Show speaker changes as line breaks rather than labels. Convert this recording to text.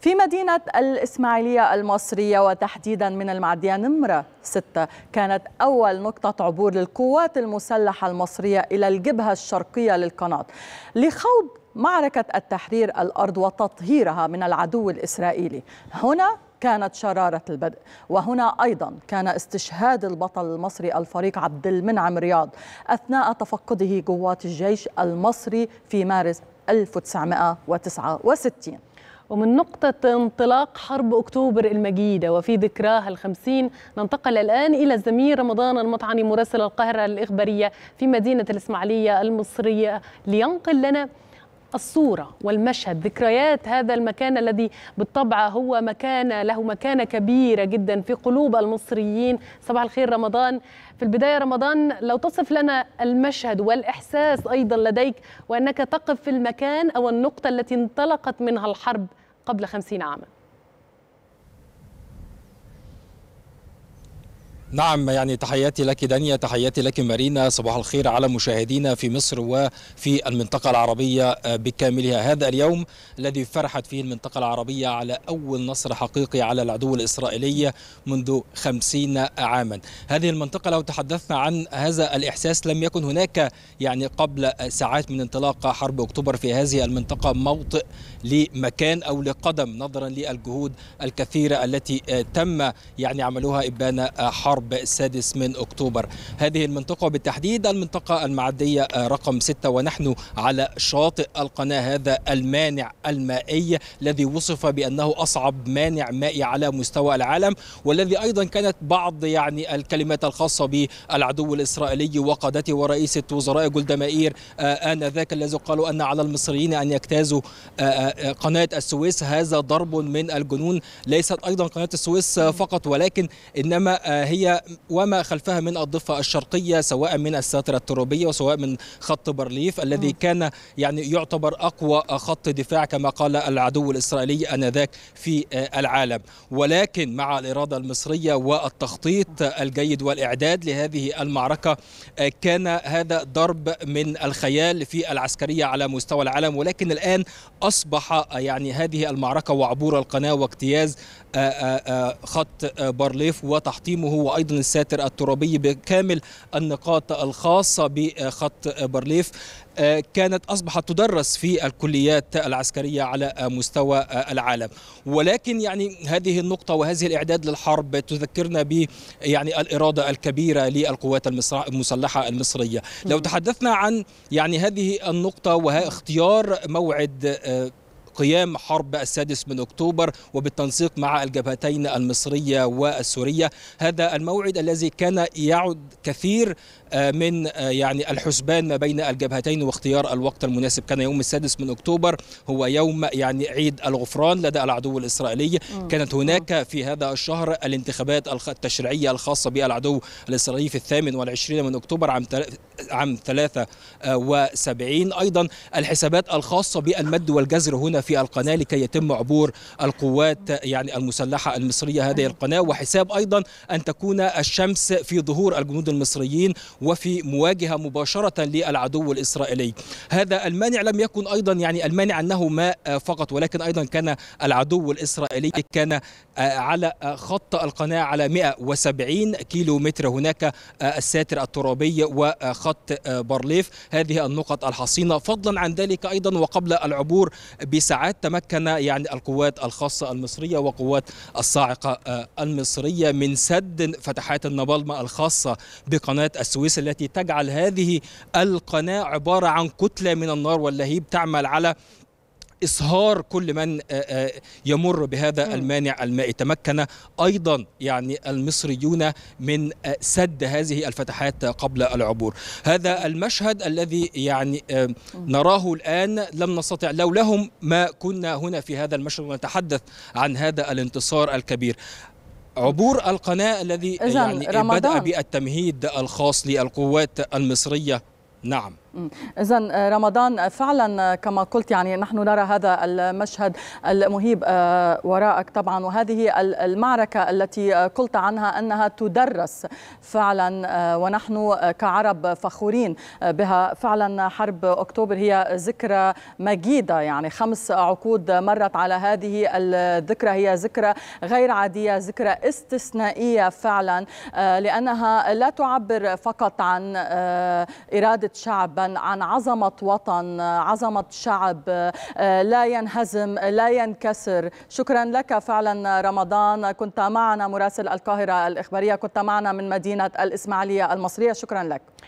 في مدينة الإسماعيلية المصرية وتحديدا من المعدية نمرة 6 كانت أول نقطة عبور للقوات المسلحة المصرية إلى الجبهة الشرقية للقناة لخوض معركة التحرير الأرض وتطهيرها من العدو الإسرائيلي هنا كانت شرارة البدء وهنا أيضا كان استشهاد البطل المصري الفريق عبد المنعم رياض أثناء تفقده قوات الجيش المصري في مارس 1969 ومن نقطة انطلاق حرب أكتوبر المجيدة وفي ذكراها الخمسين
ننتقل الآن إلى الزميل رمضان المطعني مراسل القاهرة الإخبارية في مدينة الإسماعيلية المصرية لينقل لنا الصورة والمشهد ذكريات هذا المكان الذي بالطبع هو مكان له مكانة كبيرة جدا في قلوب المصريين صباح الخير رمضان في البداية رمضان لو تصف لنا المشهد والإحساس أيضا لديك وأنك تقف في المكان أو النقطة التي انطلقت منها الحرب قبل خمسين عاما
نعم يعني تحياتي لك دانيا تحياتي لك مارينا صباح الخير على مشاهدينا في مصر وفي المنطقة العربية آه، بكاملها هذا اليوم الذي فرحت فيه المنطقة العربية على أول نصر حقيقي على العدو الإسرائيلي منذ خمسين عاما هذه المنطقة لو تحدثنا عن هذا الإحساس لم يكن هناك يعني قبل ساعات من انطلاق حرب أكتوبر في هذه المنطقة موطئ لمكان أو لقدم نظرا للجهود الكثيرة التي آه، تم يعني عملها إبان آه، حرب حرب السادس من أكتوبر هذه المنطقة بالتحديد المنطقة المعدية آه، رقم ستة ونحن على شاطئ القناة هذا المانع المائي الذي وصف بأنه أصعب مانع مائي على مستوى العالم والذي أيضا كانت بعض يعني الكلمات الخاصة بالعدو الإسرائيلي وقادته ورئيسة وزراء جولدا مائير آه، آنذاك الذي قالوا أن على المصريين أن يجتازوا آه، قناة السويس هذا ضرب من الجنون ليست أيضا قناة السويس فقط ولكن إنما هي وما خلفها من الضفة الشرقية سواء من الساترة الترابية وسواء من خط برليف الذي كان يعني يعتبر أقوى خط دفاع كما قال العدو الإسرائيلي أنذاك في آه، العالم ولكن مع الإرادة المصرية والتخطيط الجيد والإعداد لهذه المعركة آه، كان هذا ضرب من الخيال في العسكرية على مستوى العالم ولكن الآن أصبح آه، يعني هذه المعركة وعبور القناة واجتياز خط برليف وتحطيمه وايضا الساتر الترابي بكامل النقاط الخاصه بخط بارليف آه، كانت اصبحت تدرس في الكليات العسكريه على مستوى العالم ولكن يعني هذه النقطه وهذه الاعداد للحرب تذكرنا ب يعني الاراده الكبيره للقوات المسلحه المصريه لو تحدثنا عن يعني هذه النقطه واختيار موعد آه، قيام حرب السادس من أكتوبر وبالتنسيق مع الجبهتين المصرية والسورية هذا الموعد الذي كان يعد كثير من آه، يعني الحسبان ما بين الجبهتين واختيار الوقت المناسب كان يوم السادس من أكتوبر هو يوم يعني عيد الغفران لدى العدو الإسرائيلي كانت هناك في هذا الشهر الانتخابات التشريعية الخاصة بالعدو الإسرائيلي في الثامن والعشرين من أكتوبر عام عام 73 آه، أيضا الحسابات الخاصة بالمد والجزر هنا في القناة لكي يتم عبور القوات يعني المسلحة المصرية هذه القناة وحساب أيضا أن تكون الشمس في ظهور الجنود المصريين وفي مواجهة مباشرة للعدو الإسرائيلي هذا المانع لم يكن أيضا يعني المانع أنه ماء آه، فقط ولكن أيضا كان العدو الإسرائيلي كان آه، على آه، خط القناة على 170 كيلو متر هناك الساتر الترابي وخط بارليف هذه النقط الحصينة فضلا عن ذلك أيضا وقبل العبور بساعات تمكن يعني القوات الخاصة المصرية وقوات الصاعقة المصرية من سد فتحات النبالمة الخاصة بقناة السويس التلوث التي تجعل هذه القناة عبارة عن كتلة من النار واللهيب تعمل على إصهار كل من يمر بهذا المانع المائي تمكن أيضا يعني المصريون من سد هذه الفتحات قبل العبور هذا المشهد الذي يعني نراه الآن لم نستطع لو لهم ما كنا هنا في هذا المشهد ونتحدث عن هذا الانتصار الكبير عبور القناة الذي يعني رمضان. بدأ بالتمهيد الخاص للقوات المصرية نعم
إذا آه، رمضان آه، فعلا آه، كما قلت يعني نحن نرى هذا المشهد المهيب وراءك طبعا وهذه المعركة التي قلت عنها أنها تدرس فعلا ونحن كعرب فخورين بها فعلا حرب أكتوبر هي ذكرى مجيدة يعني خمس عقود مرت على هذه الذكرى هي ذكرى غير عادية ذكرى استثنائية فعلا لأنها لا تعبر فقط عن إرادة شعب عن عظمة وطن عظمة شعب لا ينهزم لا ينكسر شكرا لك فعلا رمضان كنت معنا مراسل القاهرة الإخبارية كنت معنا من مدينة الإسماعيلية المصرية شكرا لك